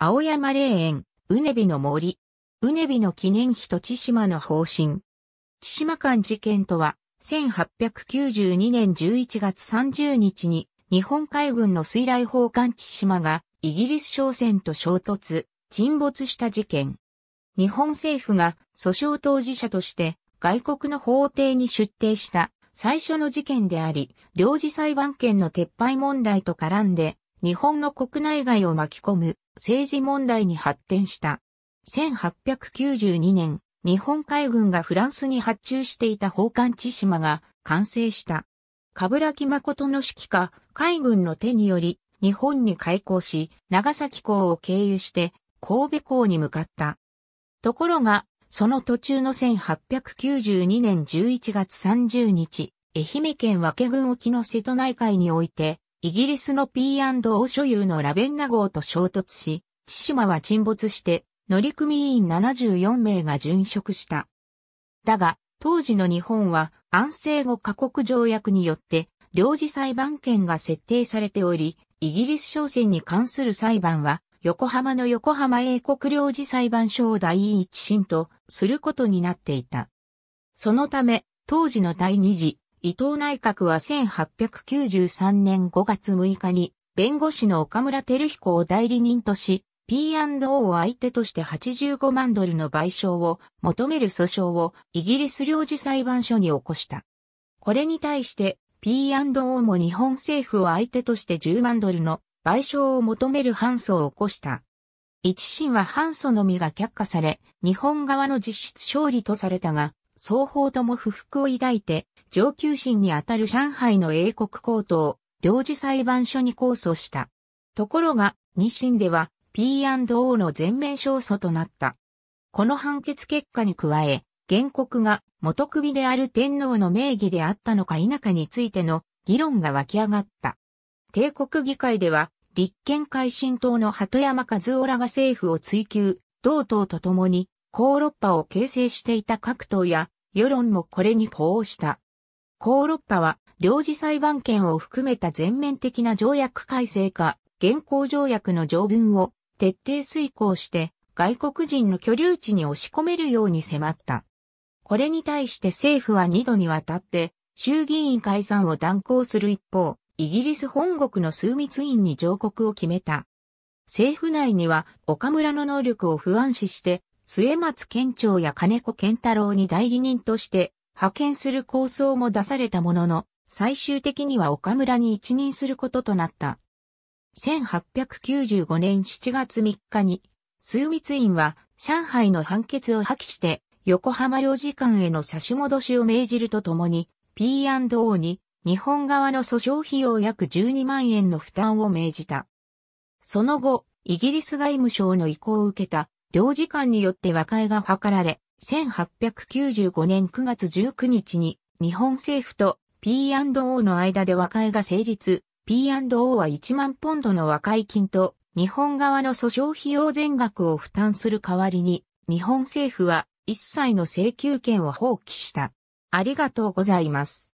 青山霊園、うねびの森。うねびの記念碑と千島の方針。千島間事件とは、1892年11月30日に、日本海軍の水雷砲艦千島が、イギリス商船と衝突、沈没した事件。日本政府が訴訟当事者として外国の法廷に出廷した最初の事件であり、領事裁判権の撤廃問題と絡んで日本の国内外を巻き込む政治問題に発展した。1892年、日本海軍がフランスに発注していた宝冠千島が完成した。かぶらき誠の指揮下、海軍の手により、日本に開港し、長崎港を経由して、神戸港に向かった。ところが、その途中の1892年11月30日、愛媛県和気郡沖の瀬戸内海において、イギリスの P&O 所有のラベンナ号と衝突し、千島は沈没して、乗組員74名が殉職した。だが、当時の日本は安政後過国条約によって、領事裁判権が設定されており、イギリス商船に関する裁判は、横浜の横浜英国領事裁判所を第一審とすることになっていた。そのため、当時の第二次伊藤内閣は1893年5月6日に、弁護士の岡村照彦を代理人とし、P&O を相手として85万ドルの賠償を求める訴訟をイギリス領事裁判所に起こした。これに対して P&O も日本政府を相手として10万ドルの賠償を求める反訴を起こした。一審は反訴のみが却下され、日本側の実質勝利とされたが、双方とも不服を抱いて上級審にあたる上海の英国高等、領事裁判所に控訴した。ところが、日審では P&O の全面勝訴となった。この判決結果に加え、原告が元首である天皇の名義であったのか否かについての議論が湧き上がった。帝国議会では、立憲改進党の鳩山和夫らが政府を追及、同党と共に、高ロッパを形成していた各党や、世論もこれに呼応した。コーロッパは領事裁判権を含めた全面的な条約改正か、現行条約の条文を徹底遂行して外国人の居留地に押し込めるように迫った。これに対して政府は2度にわたって衆議院解散を断行する一方、イギリス本国の枢密院に上告を決めた。政府内には岡村の能力を不安視して、末松県庁や金子健太郎に代理人として派遣する構想も出されたものの、最終的には岡村に一任することとなった。1895年7月3日に、数密院は上海の判決を破棄して、横浜領事館への差し戻しを命じるとともに、P&O に日本側の訴訟費用約12万円の負担を命じた。その後、イギリス外務省の意向を受けた領事館によって和解が図られ、1895年9月19日に日本政府と P&O の間で和解が成立。P&O は1万ポンドの和解金と日本側の訴訟費用全額を負担する代わりに日本政府は一切の請求権を放棄した。ありがとうございます。